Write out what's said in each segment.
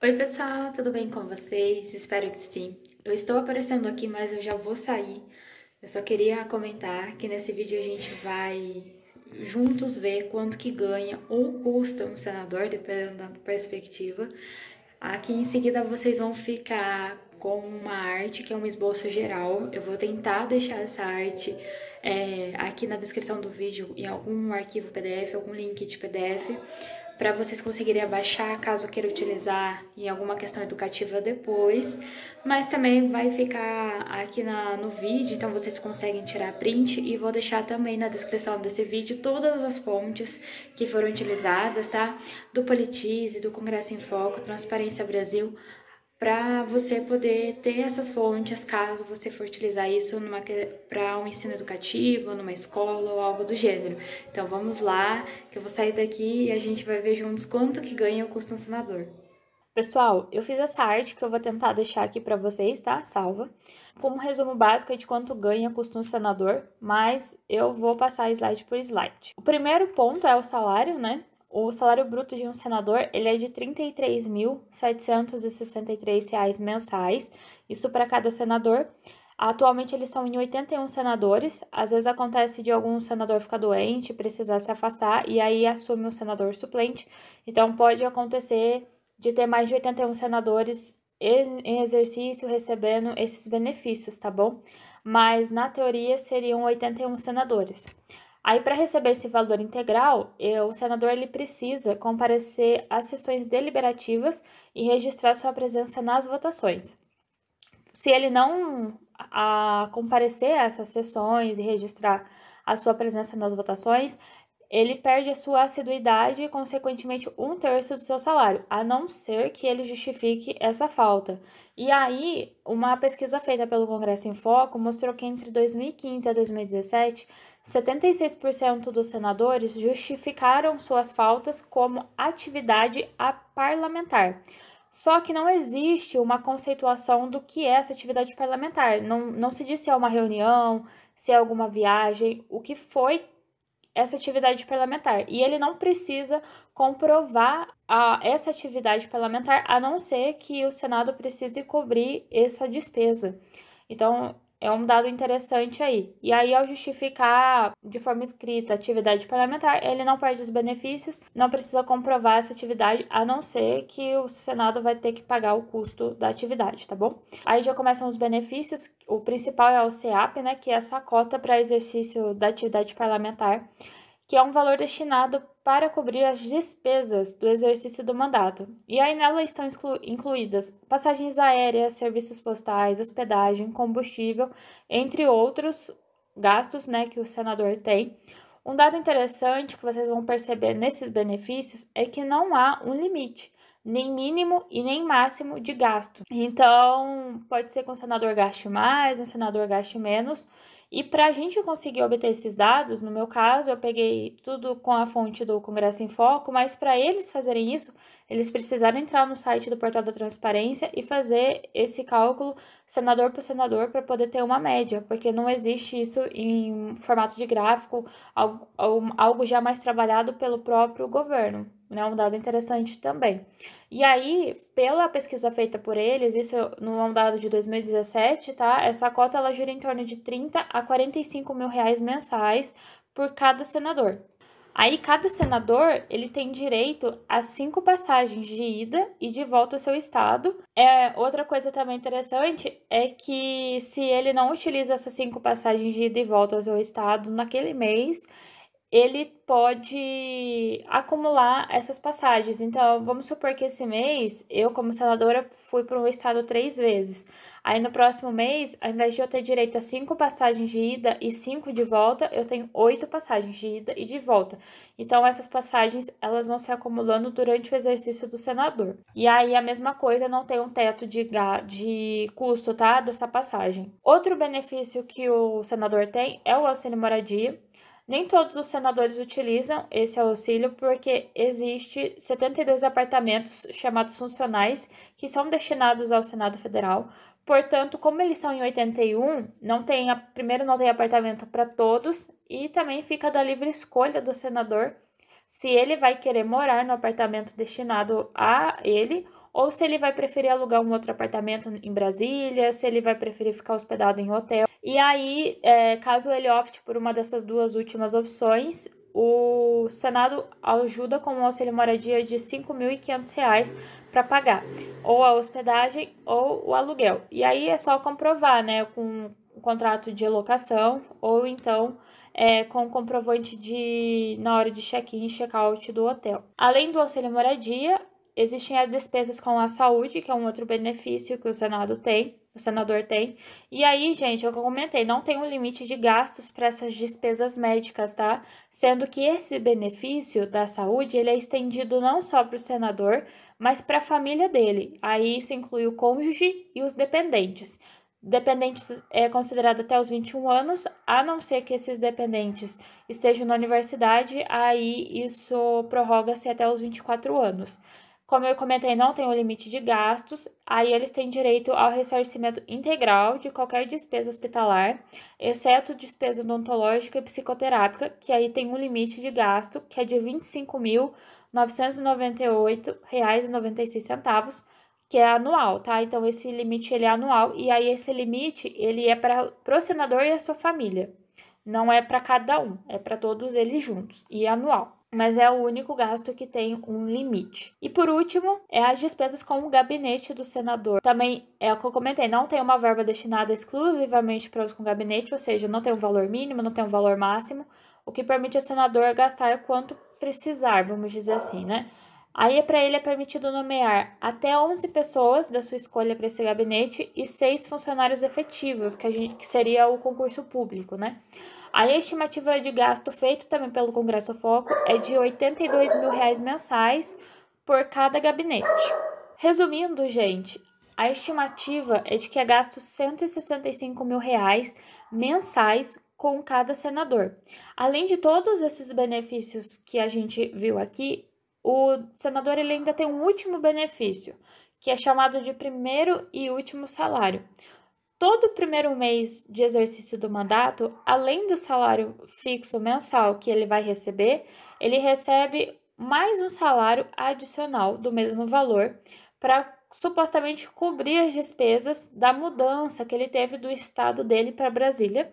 Oi, pessoal, tudo bem com vocês? Espero que sim. Eu estou aparecendo aqui, mas eu já vou sair. Eu só queria comentar que nesse vídeo a gente vai juntos ver quanto que ganha ou custa um senador, dependendo da perspectiva. Aqui em seguida vocês vão ficar com uma arte que é um esboço geral. Eu vou tentar deixar essa arte é, aqui na descrição do vídeo em algum arquivo PDF, algum link de PDF para vocês conseguirem abaixar caso queira utilizar em alguma questão educativa depois, mas também vai ficar aqui na, no vídeo, então vocês conseguem tirar print e vou deixar também na descrição desse vídeo todas as fontes que foram utilizadas, tá? Do Politize, do Congresso em Foco, Transparência Brasil, para você poder ter essas fontes caso você for utilizar isso para um ensino educativo, numa escola ou algo do gênero. Então vamos lá, que eu vou sair daqui e a gente vai ver juntos quanto que ganha o custo sancionador. Pessoal, eu fiz essa arte que eu vou tentar deixar aqui para vocês, tá? Salva. Como resumo básico é de quanto ganha custo senador, mas eu vou passar slide por slide. O primeiro ponto é o salário, né? O salário bruto de um senador ele é de R$ 33.763 mensais, isso para cada senador. Atualmente eles são em 81 senadores. Às vezes acontece de algum senador ficar doente, precisar se afastar e aí assume um senador suplente. Então pode acontecer de ter mais de 81 senadores em exercício recebendo esses benefícios, tá bom? Mas na teoria seriam 81 senadores. Aí, para receber esse valor integral, o senador ele precisa comparecer às sessões deliberativas e registrar sua presença nas votações. Se ele não a, comparecer a essas sessões e registrar a sua presença nas votações, ele perde a sua assiduidade e, consequentemente, um terço do seu salário, a não ser que ele justifique essa falta. E aí, uma pesquisa feita pelo Congresso em Foco mostrou que entre 2015 a 2017, 76% dos senadores justificaram suas faltas como atividade a parlamentar. Só que não existe uma conceituação do que é essa atividade parlamentar. Não, não se diz se é uma reunião, se é alguma viagem, o que foi essa atividade parlamentar. E ele não precisa comprovar a, essa atividade parlamentar, a não ser que o Senado precise cobrir essa despesa. Então, é um dado interessante aí. E aí, ao justificar de forma escrita a atividade parlamentar, ele não perde os benefícios, não precisa comprovar essa atividade, a não ser que o Senado vai ter que pagar o custo da atividade, tá bom? Aí já começam os benefícios. O principal é o CEAP, né? Que é essa cota para exercício da atividade parlamentar que é um valor destinado para cobrir as despesas do exercício do mandato. E aí nela estão incluídas passagens aéreas, serviços postais, hospedagem, combustível, entre outros gastos né, que o senador tem. Um dado interessante que vocês vão perceber nesses benefícios é que não há um limite, nem mínimo e nem máximo de gasto. Então, pode ser que um senador gaste mais, um senador gaste menos, e para a gente conseguir obter esses dados, no meu caso, eu peguei tudo com a fonte do Congresso em Foco, mas para eles fazerem isso, eles precisaram entrar no site do Portal da Transparência e fazer esse cálculo senador por senador para poder ter uma média, porque não existe isso em formato de gráfico, algo, algo já mais trabalhado pelo próprio governo né? Um dado interessante também. E aí, pela pesquisa feita por eles, isso não é um dado de 2017, tá? Essa cota ela gira em torno de 30 a 45 mil reais mensais por cada senador. Aí cada senador ele tem direito a cinco passagens de ida e de volta ao seu estado. É outra coisa também interessante é que se ele não utiliza essas cinco passagens de ida e volta ao seu estado naquele mês, ele pode acumular essas passagens. Então, vamos supor que esse mês eu, como senadora, fui para um estado três vezes. Aí, no próximo mês, ao invés de eu ter direito a cinco passagens de ida e cinco de volta, eu tenho oito passagens de ida e de volta. Então, essas passagens elas vão se acumulando durante o exercício do senador. E aí, a mesma coisa, não tem um teto de, de custo, tá? Dessa passagem. Outro benefício que o senador tem é o auxílio moradia nem todos os senadores utilizam esse auxílio porque existe 72 apartamentos chamados funcionais que são destinados ao Senado Federal. Portanto, como eles são em 81, não tem, primeiro não tem apartamento para todos e também fica da livre escolha do senador se ele vai querer morar no apartamento destinado a ele ou se ele vai preferir alugar um outro apartamento em Brasília, se ele vai preferir ficar hospedado em hotel. E aí, é, caso ele opte por uma dessas duas últimas opções, o Senado ajuda com um auxílio moradia de R$ 5.500 para pagar, ou a hospedagem ou o aluguel. E aí é só comprovar, né, com o contrato de locação ou então é, com comprovante de na hora de check-in e check-out do hotel. Além do auxílio moradia, existem as despesas com a saúde, que é um outro benefício que o Senado tem, o senador tem. E aí, gente, é eu comentei, não tem um limite de gastos para essas despesas médicas, tá? Sendo que esse benefício da saúde, ele é estendido não só para o senador, mas para a família dele. Aí isso inclui o cônjuge e os dependentes. Dependentes é considerado até os 21 anos, a não ser que esses dependentes estejam na universidade, aí isso prorroga-se até os 24 anos. Como eu comentei, não tem o um limite de gastos, aí eles têm direito ao ressarcimento integral de qualquer despesa hospitalar, exceto despesa odontológica e psicoterápica, que aí tem um limite de gasto que é de R$ 25.998,96, que é anual, tá? Então esse limite ele é anual e aí esse limite ele é para o senador e a sua família. Não é para cada um, é para todos eles juntos e é anual mas é o único gasto que tem um limite. E por último, é as despesas com o gabinete do senador. Também é o que eu comentei, não tem uma verba destinada exclusivamente para os com gabinete, ou seja, não tem um valor mínimo, não tem um valor máximo, o que permite ao senador gastar quanto precisar, vamos dizer assim, né? Aí é para ele é permitido nomear até 11 pessoas da sua escolha para esse gabinete e seis funcionários efetivos, que, a gente, que seria o concurso público, né? A estimativa de gasto feito também pelo Congresso Foco é de R$ 82 mil reais mensais por cada gabinete. Resumindo, gente, a estimativa é de que é gasto 165 mil reais mensais com cada senador. Além de todos esses benefícios que a gente viu aqui, o senador ele ainda tem um último benefício, que é chamado de primeiro e último salário. Todo primeiro mês de exercício do mandato, além do salário fixo mensal que ele vai receber, ele recebe mais um salário adicional do mesmo valor para supostamente cobrir as despesas da mudança que ele teve do estado dele para Brasília.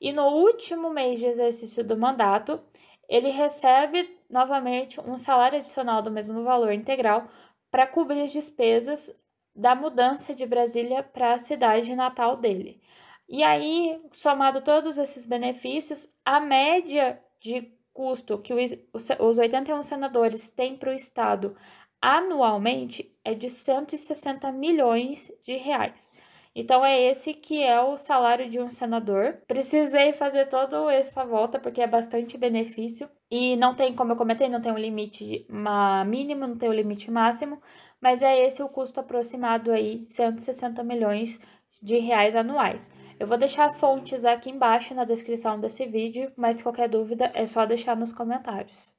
E no último mês de exercício do mandato, ele recebe novamente um salário adicional do mesmo valor integral para cobrir as despesas da mudança de Brasília para a cidade natal dele. E aí, somado todos esses benefícios, a média de custo que os 81 senadores têm para o Estado anualmente é de 160 milhões de reais. Então é esse que é o salário de um senador. Precisei fazer toda essa volta porque é bastante benefício e não tem, como eu comentei, não tem um limite mínimo, não tem um limite máximo mas é esse o custo aproximado aí, 160 milhões de reais anuais. Eu vou deixar as fontes aqui embaixo na descrição desse vídeo, mas qualquer dúvida é só deixar nos comentários.